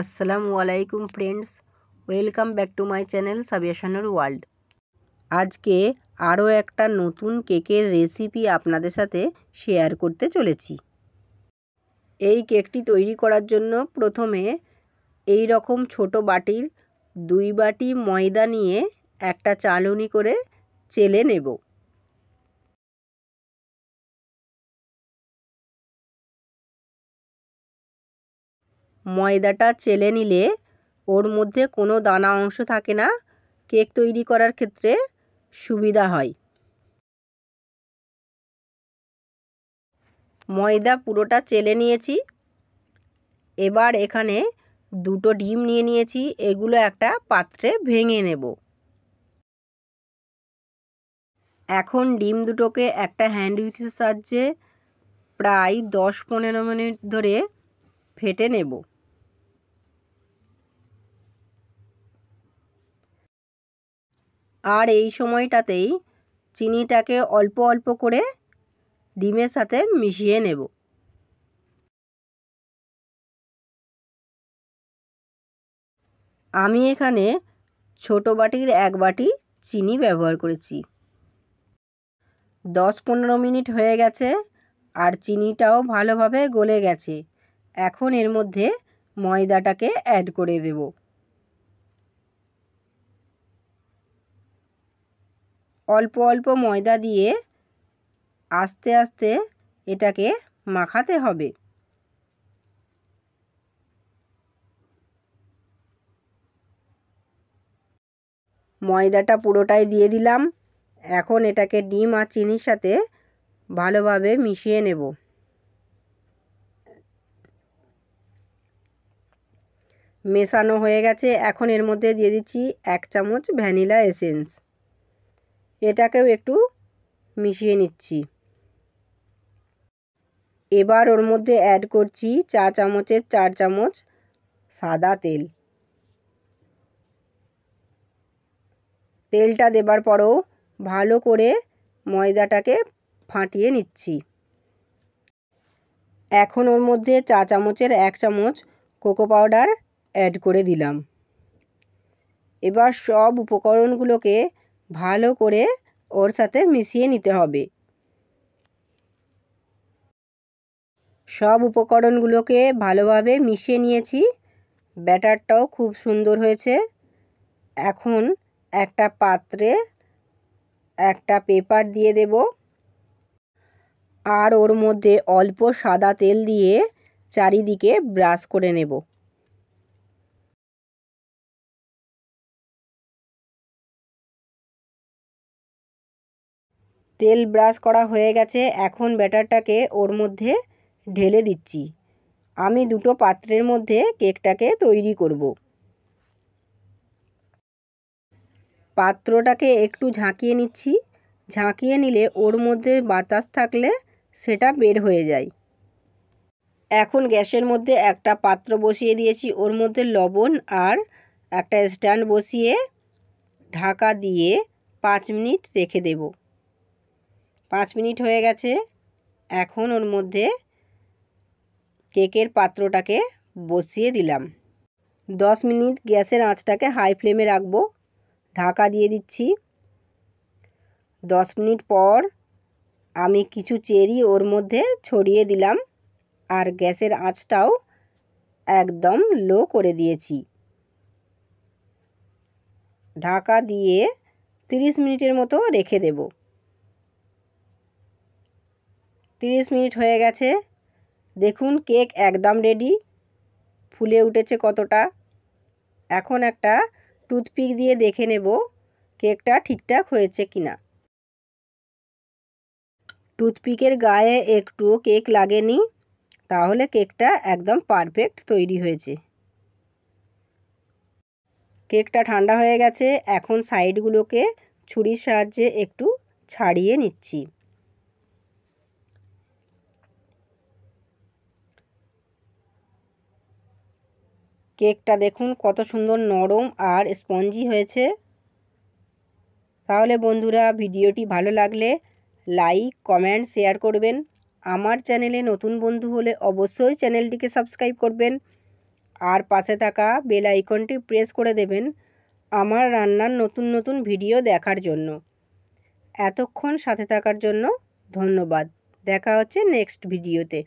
আসসালামু আলাইকুম friends welcome back to my channel সাবিয়াসানুর ওয়ার্ল্ড আজকে আরও একটা নতুন কেকের রেসিপি আপনাদের সাথে শেয়ার করতে চলেছি এই কেকটি তৈরি করার জন্য প্রথমে এই রকম ছোট বাটির দুই বাটি ময়দা নিয়ে একটা চালুনি করে চেলে নেব ময়দাটা চেলে নিলে ওর মধ্যে কোনো দানা অংশ থাকে না কেক তৈরি করার ক্ষেত্রে সুবিধা হয় ময়দা পুরোটা চেলে নিয়েছি এবার এখানে দুটো ডিম নিয়ে নিয়েছি এগুলো একটা পাত্রে ভেঙে নেব এখন ডিম দুটোকে একটা হ্যান্ড উইক্সের সাহায্যে প্রায় দশ পনেরো মিনিট ধরে ফেটে নেব আর এই সময়টাতেই চিনিটাকে অল্প অল্প করে ডিমের সাথে মিশিয়ে নেব আমি এখানে ছোট বাটির এক বাটি চিনি ব্যবহার করেছি দশ পনেরো মিনিট হয়ে গেছে আর চিনিটাও ভালোভাবে গলে গেছে এখন এর মধ্যে ময়দাটাকে অ্যাড করে দেবো অল্প অল্প ময়দা দিয়ে আস্তে আস্তে এটাকে মাখাতে হবে ময়দাটা পুরোটাই দিয়ে দিলাম এখন এটাকে ডিম আর চিনির সাথে ভালোভাবে মিশিয়ে নেব মেশানো হয়ে গেছে এখন এর মধ্যে দিয়ে দিচ্ছি এক চামচ ভ্যানিলা এসেন্স এটাকেও একটু মিশিয়ে নিচ্ছি এবার ওর মধ্যে অ্যাড করছি চা চামচের চার চামচ সাদা তেল তেলটা দেবার পরও ভালো করে ময়দাটাকে ফাটিয়ে নিচ্ছি এখন ওর মধ্যে চা চামচের এক চামচ কোকো পাউডার অ্যাড করে দিলাম এবার সব উপকরণগুলোকে ভালো করে ওর সাথে মিশিয়ে নিতে হবে সব উপকরণগুলোকে ভালোভাবে মিশিয়ে নিয়েছি ব্যাটারটাও খুব সুন্দর হয়েছে এখন একটা পাত্রে একটা পেপার দিয়ে দেব আর ওর মধ্যে অল্প সাদা তেল দিয়ে চারিদিকে ব্রাশ করে নেব তেল ব্রাশ করা হয়ে গেছে এখন ব্যাটারটাকে ওর মধ্যে ঢেলে দিচ্ছি আমি দুটো পাত্রের মধ্যে কেকটাকে তৈরি করব পাত্রটাকে একটু ঝাঁকিয়ে নিচ্ছি ঝাঁকিয়ে নিলে ওর মধ্যে বাতাস থাকলে সেটা বের হয়ে যায় এখন গ্যাসের মধ্যে একটা পাত্র বসিয়ে দিয়েছি ওর মধ্যে লবণ আর একটা স্ট্যান্ড বসিয়ে ঢাকা দিয়ে পাঁচ মিনিট রেখে দেবো পাঁচ মিনিট হয়ে গেছে এখন ওর মধ্যে কেকের পাত্রটাকে বসিয়ে দিলাম দশ মিনিট গ্যাসের আঁচটাকে হাই ফ্লেমে রাখবো ঢাকা দিয়ে দিচ্ছি দশ মিনিট পর আমি কিছু চেরি ওর মধ্যে ছড়িয়ে দিলাম আর গ্যাসের আঁচটাও একদম লো করে দিয়েছি ঢাকা দিয়ে 30 মিনিটের মতো রেখে দেবো তিরিশ মিনিট হয়ে গেছে দেখুন কেক একদম রেডি ফুলে উঠেছে কতটা এখন একটা টুথপিক দিয়ে দেখে নেব কেকটা ঠিকঠাক হয়েছে কিনা টুথপিকের গায়ে একটুও কেক লাগেনি তাহলে কেকটা একদম পারফেক্ট তৈরি হয়েছে কেকটা ঠান্ডা হয়ে গেছে এখন সাইডগুলোকে ছুরির সাহায্যে একটু ছাড়িয়ে নিচ্ছি কেকটা দেখুন কত সুন্দর নরম আর স্পঞ্জি হয়েছে তাহলে বন্ধুরা ভিডিওটি ভালো লাগলে লাইক কমেন্ট শেয়ার করবেন আমার চ্যানেলে নতুন বন্ধু হলে অবশ্যই চ্যানেলটিকে সাবস্ক্রাইব করবেন আর পাশে থাকা বেল আইকনটি প্রেস করে দেবেন আমার রান্নার নতুন নতুন ভিডিও দেখার জন্য এতক্ষণ সাথে থাকার জন্য ধন্যবাদ দেখা হচ্ছে নেক্সট ভিডিওতে